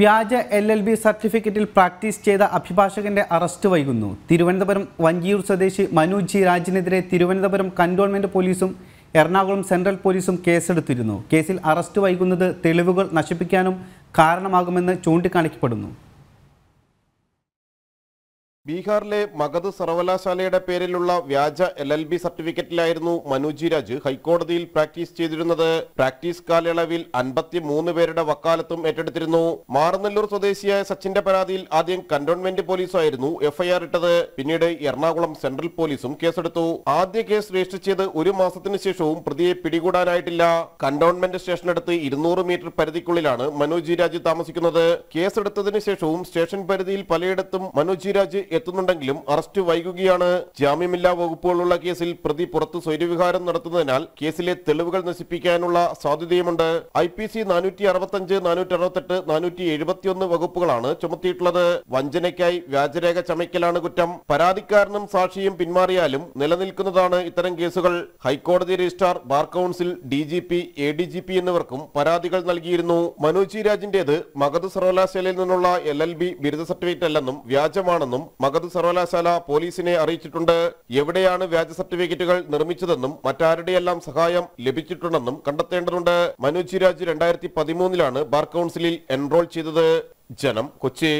വ്യാജ L L B സർട്ടിഫിക്കറ്റിൽ practice ചെയ്ത അഭിഭാഷകന്റെ അറസ്റ്റ് വൈകുന്നു തിരുവനന്തപുരം വഞ്ചിയൂർ സ്വദേശി മനു ജി രാജിനെതിരെ തിരുവനന്തപുരം കന്റോൺമെന്റ് പോലീസും എറണാകുളം സെൻട്രൽ പോലീസും കേസെടുത്തിരുന്നു കേസിൽ അറസ്റ്റ് വൈകുന്നത് തെളിവുകൾ നശിപ്പിക്കാനും കാരണമാകുമെന്ന് ചൂണ്ടിക്കാണിക്കപ്പെടുന്നു ബീഹാറിലെ മഗധ് സർവകലാശാലയുടെ പേരിലുള്ള വ്യാജ എൽ എൽ ബി സർട്ടിഫിക്കറ്റിലായിരുന്നു മനുജി രാജ് ഹൈക്കോടതിയിൽ പ്രാക്ടീസ് ചെയ്തിരുന്നത് പ്രാക്ടീസ് കാലയളവിൽ അൻപത്തി മൂന്ന് പേരുടെ വക്കാലത്തും ഏറ്റെടുത്തിരുന്നു മാറനല്ലൂർ സ്വദേശിയായ സച്ചിന്റെ പരാതിയിൽ ആദ്യം കന്റോൺമെന്റ് പോലീസായിരുന്നു എഫ്ഐആർ ഇട്ടത് പിന്നീട് എറണാകുളം സെൻട്രൽ പോലീസും കേസെടുത്തു ആദ്യ കേസ് രജിസ്റ്റർ ചെയ്ത് ഒരു മാസത്തിന് ശേഷവും പ്രതിയെ പിടികൂടാനായിട്ടില്ല കന്റോൺമെന്റ് സ്റ്റേഷനടുത്ത് ഇരുന്നൂറ് മീറ്റർ പരിധിക്കുള്ളിലാണ് മനോജി രാജ് താമസിക്കുന്നത് കേസെടുത്തതിനു ശേഷവും സ്റ്റേഷൻ പരിധിയിൽ പലയിടത്തും മനോജി രാജ് എത്തുന്നുണ്ടെങ്കിലും അറസ്റ്റ് വൈകുകയാണ് ജാമ്യമില്ലാ വകുപ്പുകളുള്ള കേസിൽ പ്രതി പുറത്ത് സ്വൈര്യവിഹാരം നടത്തുന്നതിനാൽ കേസിലെ തെളിവുകൾ നശിപ്പിക്കാനുള്ള സാധ്യതയുമുണ്ട് ഐ പി സി നാനൂറ്റി അറുപത്തഞ്ച് നാനൂറ്റി അറുപത്തെട്ട് നാനൂറ്റി എഴുപത്തിയൊന്ന് വകുപ്പുകളാണ് ചുമത്തിയിട്ടുള്ളത് വഞ്ചനയ്ക്കായി വ്യാജരേഖ ചമയ്ക്കലാണ് കുറ്റം പരാതിക്കാരനും സാക്ഷിയും പിന്മാറിയാലും നിലനിൽക്കുന്നതാണ് ഇത്തരം കേസുകൾ ഹൈക്കോടതി registrar bar council D G P A D G P എന്നിവർക്കും പരാതികൾ നൽകിയിരുന്നു മനോജി രാജിന്റേത് മഗധ സർവകലാശാലയിൽ നിന്നുള്ള എൽ എൽ ബി ബിരുദ സർട്ടിഫിക്കറ്റ് അല്ലെന്നും വ്യാജമാണെന്നും മഗധ സർവകലാശാല പോലീസിനെ അറിയിച്ചിട്ടുണ്ട് എവിടെയാണ് വ്യാജ സർട്ടിഫിക്കറ്റുകൾ നിർമ്മിച്ചതെന്നും മറ്റാരുടെയെല്ലാം സഹായം ലഭിച്ചിട്ടുണ്ടെന്നും കണ്ടെത്തേണ്ടതുണ്ട് മനുജിരാജ് രാജ് രണ്ടായിരത്തി പതിമൂന്നിലാണ് ബാർ കൗൺസിലിൽ എൻറോൾ ചെയ്തത് ജനം കൊച്ചി